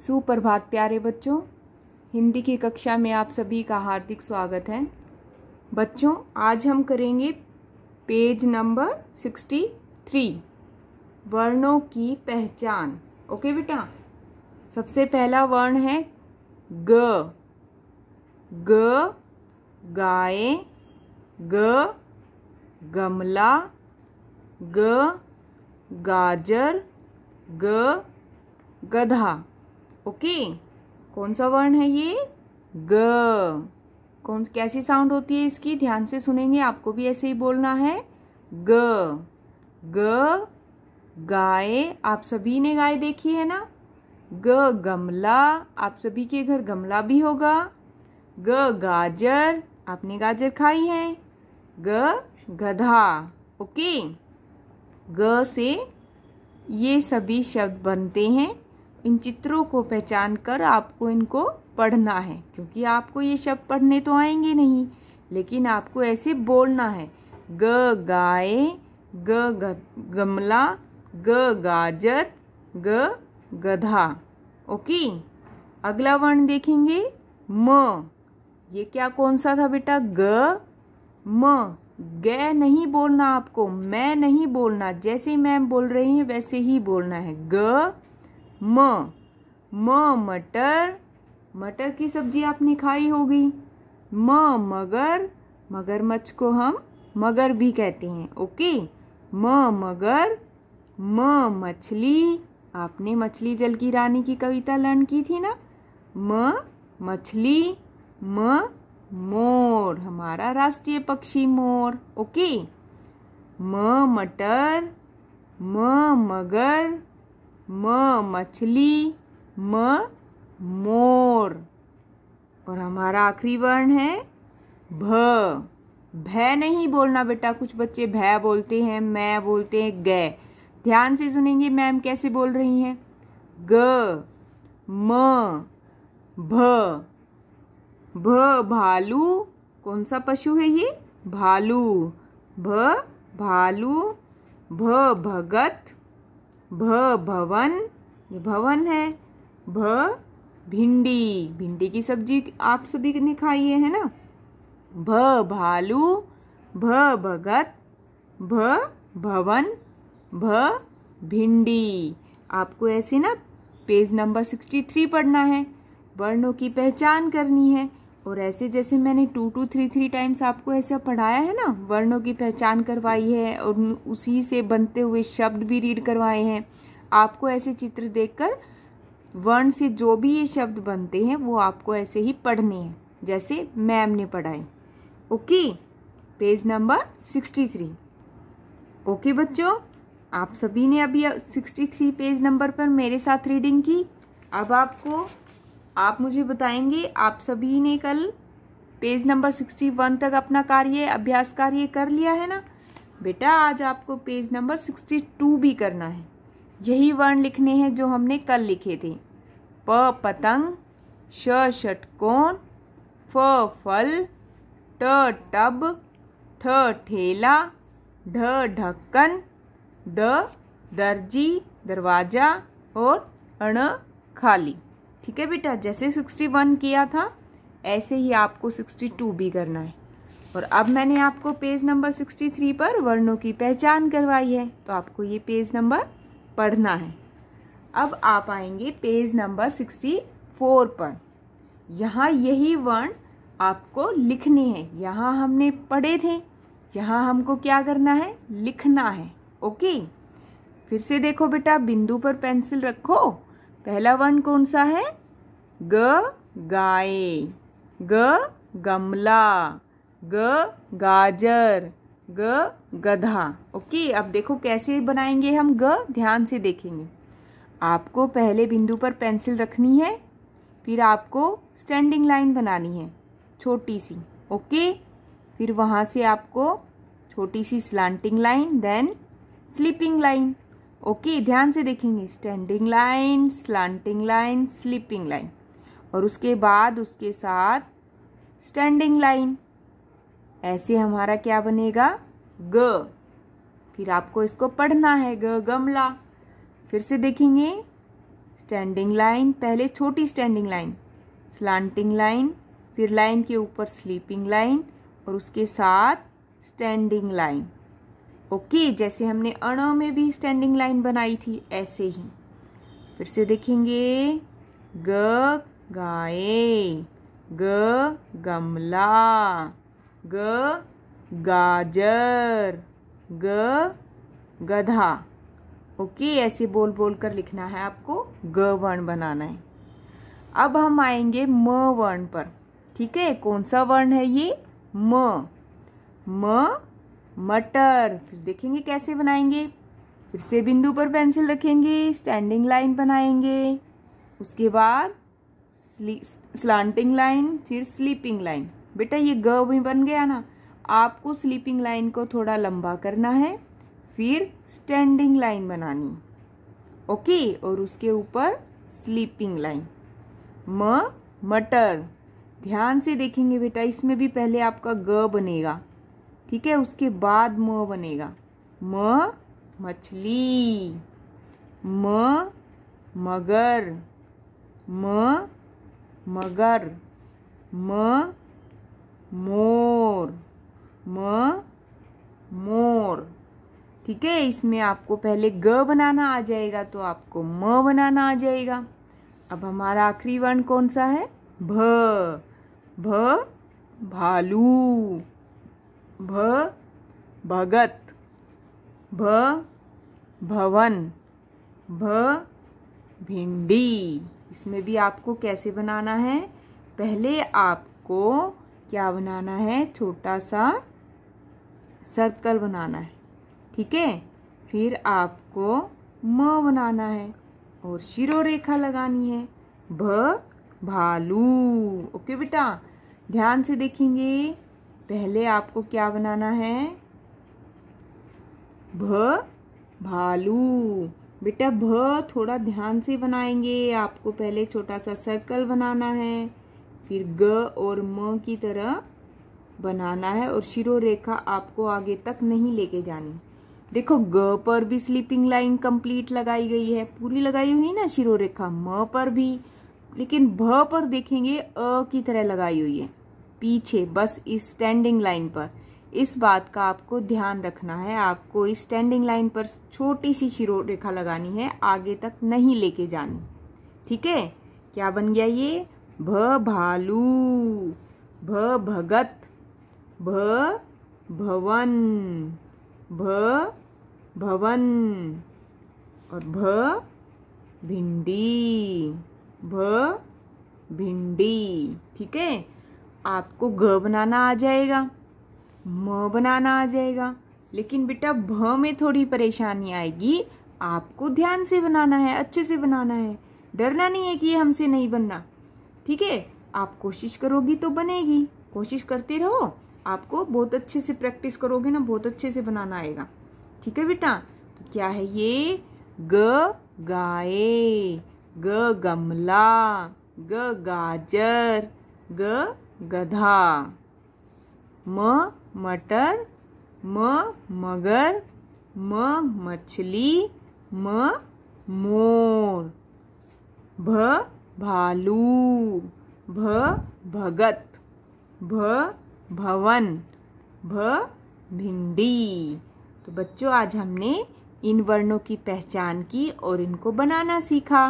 सुप्रभात प्यारे बच्चों हिंदी की कक्षा में आप सभी का हार्दिक स्वागत है बच्चों आज हम करेंगे पेज नंबर सिक्सटी थ्री वर्णों की पहचान ओके बेटा सबसे पहला वर्ण है ग ग गाय ग गमला ग गाजर ग गधा ओके कौन सा वर्ण है ये ग कौन कैसी साउंड होती है इसकी ध्यान से सुनेंगे आपको भी ऐसे ही बोलना है ग ग गाय आप सभी ने गाय देखी है ना ग गमला आप सभी के घर गमला भी होगा ग गाजर आपने गाजर खाई है ग गधा ओके ग से ये सभी शब्द बनते हैं इन चित्रों को पहचान कर आपको इनको पढ़ना है क्योंकि आपको ये शब्द पढ़ने तो आएंगे नहीं लेकिन आपको ऐसे बोलना है ग गाय ग गमला ग गाजर ग गधा ओके अगला वर्ण देखेंगे म ये क्या कौन सा था बेटा ग म ग नहीं बोलना आपको मैं नहीं बोलना जैसे मैम बोल रही हैं वैसे ही बोलना है ग म म मटर मटर की सब्जी आपने खाई होगी म मगर मगरमच्छ को हम मगर भी कहते हैं ओके म मगर म मछली आपने मछली जल की रानी की कविता लर्न की थी ना म मछली म मोर हमारा राष्ट्रीय पक्षी मोर ओके म मटर म मगर म मछली म मोर और हमारा आखिरी वर्ण है भ भय नहीं बोलना बेटा कुछ बच्चे भय बोलते हैं मैं बोलते हैं ग ध्यान से सुनेंगे मैम कैसे बोल रही हैं ग म भ भ भालू कौन सा पशु है ये भालू भ भालू भ भगत भ भवन ये भवन है भ भिंडी भिंडी की सब्जी आप सभी ने खाई है, ना भ भालू भ भगत भ भवन भ भिंडी आपको ऐसे ना पेज नंबर सिक्सटी थ्री पढ़ना है वर्णों की पहचान करनी है और ऐसे जैसे मैंने two two three three times आपको ऐसा पढ़ाया है ना वर्णों की पहचान करवाई है और उसी से बनते हुए शब्द भी रीड करवाए हैं आपको ऐसे चित्र देखकर वर्ण से जो भी ये शब्द बनते हैं वो आपको ऐसे ही पढ़ने हैं जैसे मैम ने पढ़ाए okay page number sixty three okay बच्चों आप सभी ने अभी सिक्सटी थ्री पेज नंबर पर मेरे साथ रीडिंग की अब आपको आप मुझे बताएंगे आप सभी ने कल पेज नंबर सिक्सटी वन तक अपना कार्य अभ्यास कार्य कर लिया है ना बेटा आज आपको पेज नंबर सिक्सटी टू भी करना है यही वर्ण लिखने हैं जो हमने कल लिखे थे प पतंग श षटकोण फ फल ट टब ठ ठेला ढ ढक्कन द दर्जी दरवाज़ा और अण खाली ठीक है बेटा जैसे सिक्सटी वन किया था ऐसे ही आपको सिक्सटी टू भी करना है और अब मैंने आपको पेज नंबर सिक्सटी थ्री पर वर्णों की पहचान करवाई है तो आपको ये पेज नंबर पढ़ना है अब आप आएंगे पेज नंबर सिक्सटी फोर पर यहाँ यही वर्ण आपको लिखने हैं यहाँ हमने पढ़े थे यहाँ हमको क्या करना है लिखना है ओके फिर से देखो बेटा बिंदु पर पेंसिल रखो पहला वर्ण कौन सा है ग गाय ग गमला ग गाजर ग गधा ओके अब देखो कैसे बनाएंगे हम ग ध्यान से देखेंगे आपको पहले बिंदु पर पेंसिल रखनी है फिर आपको स्टैंडिंग लाइन बनानी है छोटी सी ओके फिर वहाँ से आपको छोटी सी slanting line then sleeping line okay ध्यान से देखेंगे standing line slanting line sleeping line और उसके बाद उसके साथ स्टैंडिंग लाइन ऐसे हमारा क्या बनेगा ग फिर आपको इसको पढ़ना है ग गमला फिर से देखेंगे स्टैंडिंग लाइन पहले छोटी स्टैंडिंग लाइन स्लांटिंग लाइन फिर लाइन के ऊपर स्लीपिंग लाइन और उसके साथ स्टैंडिंग लाइन ओके जैसे हमने अण में भी स्टैंडिंग लाइन बनाई थी ऐसे ही फिर से देखेंगे ग गाय ग गमला ग गाजर ग गधा ओके ऐसे बोल बोल कर लिखना है आपको ग वर्ण बनाना है अब हम आएंगे म वर्ण पर ठीक है कौन सा वर्ण है ये म म मटर फिर देखेंगे कैसे बनाएंगे फिर से बिंदु पर पेंसिल रखेंगे स्टैंडिंग लाइन बनाएंगे उसके बाद स्लांटिंग लाइन फिर स्लीपिंग लाइन बेटा ये ग भी बन गया ना आपको स्लीपिंग लाइन को थोड़ा लंबा करना है फिर स्टैंडिंग लाइन बनानी ओके और उसके ऊपर स्लीपिंग लाइन म मटर ध्यान से देखेंगे बेटा इसमें भी पहले आपका ग बनेगा ठीक है उसके बाद म बनेगा म मछली म मगर म मगर म मोर म मोर ठीक है इसमें आपको पहले ग बनाना आ जाएगा तो आपको म बनाना आ जाएगा अब हमारा आखिरी वर्ण कौन सा है भ भ भालू भ भगत भ भवन भ भिंडी इसमें भी आपको कैसे बनाना है पहले आपको क्या बनाना है छोटा सा सर्कल बनाना है ठीक है फिर आपको म बनाना है और शिरो रेखा लगानी है भ भालू ओके बेटा ध्यान से देखेंगे पहले आपको क्या बनाना है भ भालू बेटा भ थोड़ा ध्यान से बनाएंगे आपको पहले छोटा सा सर्कल बनाना है फिर ग और म की तरह बनाना है और शिरो रेखा आपको आगे तक नहीं लेके जानी देखो ग पर भी स्लीपिंग लाइन कंप्लीट लगाई गई है पूरी लगाई हुई ना शिरो रेखा म पर भी लेकिन भ पर देखेंगे अ की तरह लगाई हुई है पीछे बस इस स्टैंडिंग लाइन पर इस बात का आपको ध्यान रखना है आपको इस स्टैंडिंग लाइन पर छोटी सी शिरो रेखा लगानी है आगे तक नहीं लेके जानी ठीक है क्या बन गया ये भ भालू भ भगत भ भवन भ भवन और भ भिंडी भ भिंडी ठीक है आपको ग बनाना आ जाएगा म बनाना आ जाएगा लेकिन बेटा भ में थोड़ी परेशानी आएगी आपको ध्यान से बनाना है अच्छे से बनाना है डरना नहीं है कि ये हमसे नहीं बनना ठीक है आप कोशिश करोगी तो बनेगी कोशिश करते रहो आपको बहुत अच्छे से प्रैक्टिस करोगे ना बहुत अच्छे से बनाना आएगा ठीक है बेटा तो क्या है ये ग गाय ग गमला ग गाजर ग गधा म मटर म मगर म मछली म मोर भ भालू भ भगत भ भवन भ भिंडी तो बच्चों आज हमने इन वर्णों की पहचान की और इनको बनाना सीखा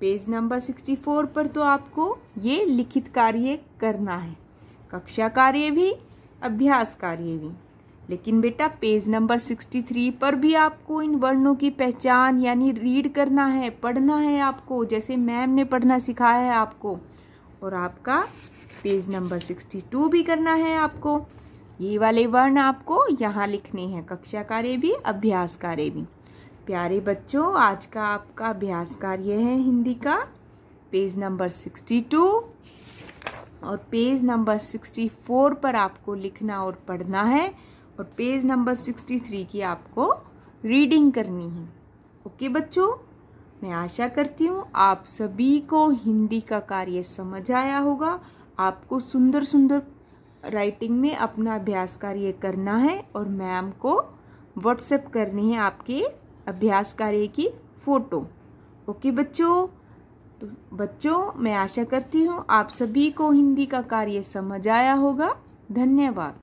पेज नंबर 64 पर तो आपको ये लिखित कार्य करना है कक्षा कार्य भी अभ्यास कार्य भी लेकिन बेटा पेज नंबर 63 पर भी आपको इन वर्णों की पहचान यानी रीड करना है पढ़ना है आपको जैसे मैम ने पढ़ना सिखाया है आपको और आपका पेज नंबर 62 भी करना है आपको ये वाले वर्ण आपको यहाँ लिखने हैं कक्षा कार्य भी अभ्यास कार्य भी प्यारे बच्चों आज का आपका अभ्यास कार्य है हिंदी का पेज नंबर सिक्सटी टू और पेज नंबर 64 पर आपको लिखना और पढ़ना है और पेज नंबर 63 की आपको रीडिंग करनी है ओके बच्चों मैं आशा करती हूँ आप सभी को हिंदी का कार्य समझ आया होगा आपको सुंदर सुंदर राइटिंग में अपना अभ्यास कार्य करना है और मैम को व्हाट्सएप करनी है आपके अभ्यास कार्य की फ़ोटो ओके बच्चों तो बच्चों मैं आशा करती हूँ आप सभी को हिंदी का कार्य समझ आया होगा धन्यवाद